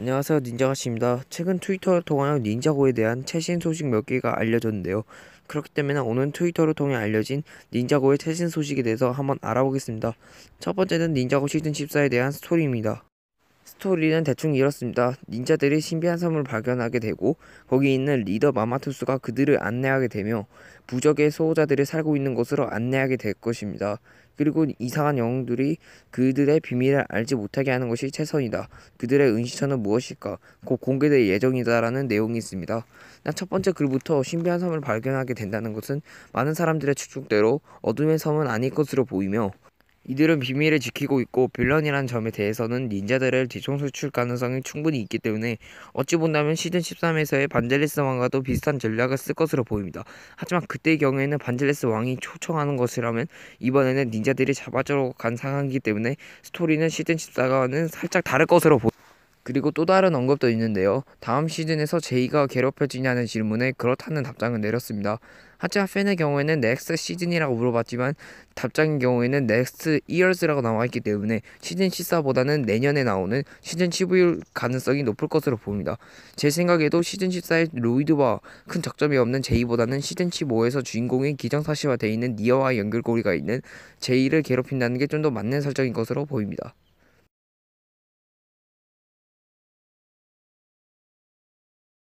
안녕하세요 닌자가씨입니다. 최근 트위터를 통하여 닌자고에 대한 최신 소식 몇 개가 알려졌는데요. 그렇기 때문에 오늘 트위터를 통해 알려진 닌자고의 최신 소식에 대해서 한번 알아보겠습니다. 첫 번째는 닌자고 시즌 14에 대한 스토리입니다. 스토리는 대충 이렇습니다. 닌자들이 신비한 섬을 발견하게 되고 거기 있는 리더 마마투스가 그들을 안내하게 되며 부적의 소호자들이 살고 있는 곳으로 안내하게 될 것입니다. 그리고 이상한 영웅들이 그들의 비밀을 알지 못하게 하는 것이 최선이다. 그들의 은시처는 무엇일까? 곧 공개될 예정이다라는 내용이 있습니다. 첫 번째 글부터 신비한 섬을 발견하게 된다는 것은 많은 사람들의 추측대로 어둠의 섬은 아닐 것으로 보이며 이들은 비밀을 지키고 있고 빌런이라는 점에 대해서는 닌자들을 뒤통수 칠 가능성이 충분히 있기 때문에 어찌 본다면 시즌 13에서의 반젤레스 왕과도 비슷한 전략을 쓸 것으로 보입니다. 하지만 그때의 경우에는 반젤레스 왕이 초청하는 것이라면 이번에는 닌자들이 잡아주러 간 상황이기 때문에 스토리는 시즌 1 4와는 살짝 다를 것으로 보입니다. 그리고 또 다른 언급도 있는데요. 다음 시즌에서 제이가 괴롭혀지냐는 질문에 그렇다는 답장을 내렸습니다. 하지만 팬의 경우에는 넥스 시즌이라고 물어봤지만 답장인 경우에는 넥스이얼스라고 나와있기 때문에 시즌 14보다는 내년에 나오는 시즌 15일 가능성이 높을 것으로 보입니다. 제 생각에도 시즌 14의 로이드와 큰 적점이 없는 제이보다는 시즌 15에서 주인공인 기정사실화되어 있는 니어와 연결고리가 있는 제이를 괴롭힌다는 게 좀 더 맞는 설정인 것으로 보입니다.